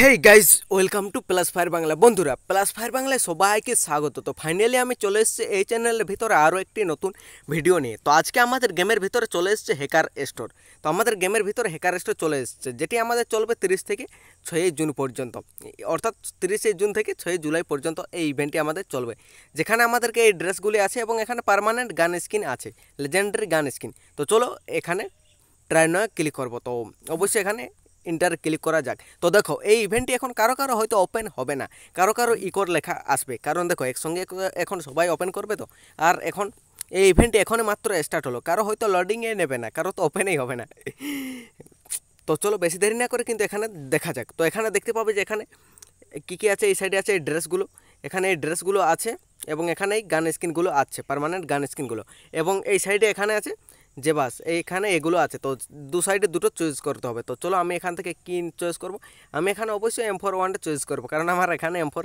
hey guys welcome to Plus Fire Bangla বন্ধুরা Plus fire বাংলায় সবাইকে স্বাগত তো ফাইনালি আমি চলে এসেছি এই চ্যানেলের ভিতরে আরও একটি নতুন ভিডিও নিয়ে তো আজকে আমাদের গেমের ভিতরে চলে এসেছে হেকার স্টোর তো আমাদের গেমের ভিতরে হেকার স্টোর চলে এসেছে যেটি আমাদের চলবে তিরিশ থেকে ছয়ই জুন পর্যন্ত অর্থাৎ তিরিশে জুন থেকে ছয়ই জুলাই পর্যন্ত এই ইভেন্টটি আমাদের চলবে যেখানে আমাদেরকে এই ড্রেসগুলি আছে এবং এখানে পারমানেন্ট গান স্কিন আছে লেজেন্ডারি গান স্কিন তো চলো এখানে ট্রাই নয় ক্লিক করবো তো অবশ্যই এখানে ইন্টার ক্লিক করা যাক তো দেখো এই ইভেন্টটি এখন কারো কারো হয়তো ওপেন হবে না কারো কারো ইকোর লেখা আসবে কারণ দেখো একসঙ্গে এখন সবাই ওপেন করবে তো আর এখন এই ইভেন্টটি এখন মাত্র স্টার্ট হলো কারো হয়তো লডিংয়ে নেবে না কারো তো ওপেনেই হবে না তো চলো বেশি দেরি না করে কিন্তু এখানে দেখা যাক তো এখানে দেখতে পাবে যে এখানে কী কী আছে এই সাইডে আছে এই ড্রেসগুলো এখানে এই ড্রেসগুলো আছে এবং এখানে এই গান স্ক্রিনগুলো আছে পারমানেন্ট গান স্ক্রিনগুলো এবং এই সাইডে এখানে আছে যে বাস এখানে এগুলো আছে তো দু সাইডে দুটো চয়েস করতে হবে তো চলো আমি এখান থেকে কি চয়েস করব আমি এখানে অবশ্যই এম ফোর ওয়ানটা চয়েস করবো কারণ আমার এখানে এম ফোর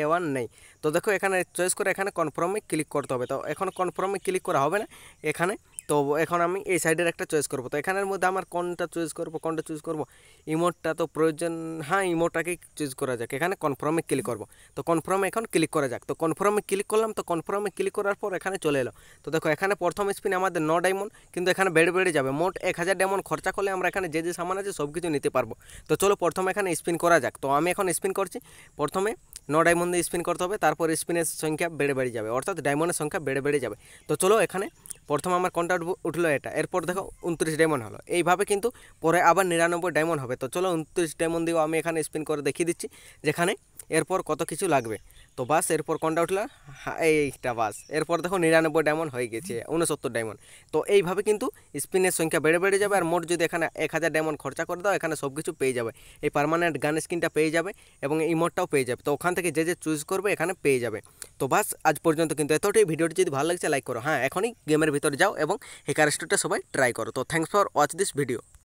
এ ওয়ান নেই তো দেখো এখানে চয়েস করে এখানে কনফার্মে ক্লিক করতে হবে তো এখন কনফার্মে ক্লিক করা হবে না এখানে তো এখন আমি এই সাইডের একটা চয়েস করব তো এখানের মধ্যে আমার কোনটা চয়েস করব কোনটা চুজ করব ইমোটটা তো প্রয়োজন হ্যাঁ ইমোটটাকেই চুজ করা যাক এখানে কনফার্মে ক্লিক করব তো কনফার্মে এখন ক্লিক করা যাক তো কনফার্মে ক্লিক করলাম তো কনফার্মে ক্লিক করার পর এখানে চলে এলো তো দেখো এখানে প্রথম স্পিন আমাদের ন ডায়মন্ড কিন্তু এখানে বেড়ে বেড়ে যাবে মোট এক হাজার ডায়মন্ড খরচা করলে আমরা এখানে যে যে সামান আছে সব কিছু নিতে পারবো তো চলো প্রথমে এখানে স্পিন করা যাক তো আমি এখন স্পিন করছি প্রথমে ন ডায়মন্ডে স্পিন করতে হবে তারপর স্পিনের সংখ্যা বেড়ে বেড়ে যাবে অর্থাৎ ডায়মন্ডের সংখ্যা বেড়ে বেড়ে যাবে তো চলো এখানে প্রথম আমার কন্ট্রাক্ট উঠলো এটা এরপর দেখো উনত্রিশ ডায়মন্ড হলো এইভাবে কিন্তু পরে আবার নিরানব্বই ডায়মন্ড হবে তো চলো উনত্রিশ ডায়মন্ড দিয়েও আমি এখানে স্পিন করে দেখিয়ে দিচ্ছি যেখানে এরপর কত কিছু লাগবে তো বাস এরপর কোনটা উঠলা এইটা বাস এরপর দেখো নিরানব্বই ডায়মন্ড হয়ে গেছে উনসত্তর ডায়মন্ড তো এইভাবে কিন্তু স্পিনের সংখ্যা বেড়ে বেড়ে যাবে আর মোট যদি এখানে এক হাজার ডায়মন্ড খরচা করে দাও এখানে সব কিছু পেয়ে যাবে এই পারমানেন্ট গান স্কিনটা পেয়ে যাবে এবং এই মোটটাও পেয়ে যাবে তো ওখান থেকে যে যে চুজ করবে এখানে পেয়ে যাবে তো বাস আজ পর্যন্ত কিন্তু এতটাই ভিডিওটি যদি ভালো লাগছে লাইক করো হ্যাঁ এখনই গেমের ভিতরে যাও এবং হেকার স্টোরটা সবাই ট্রাই করো তো thanks for watch this video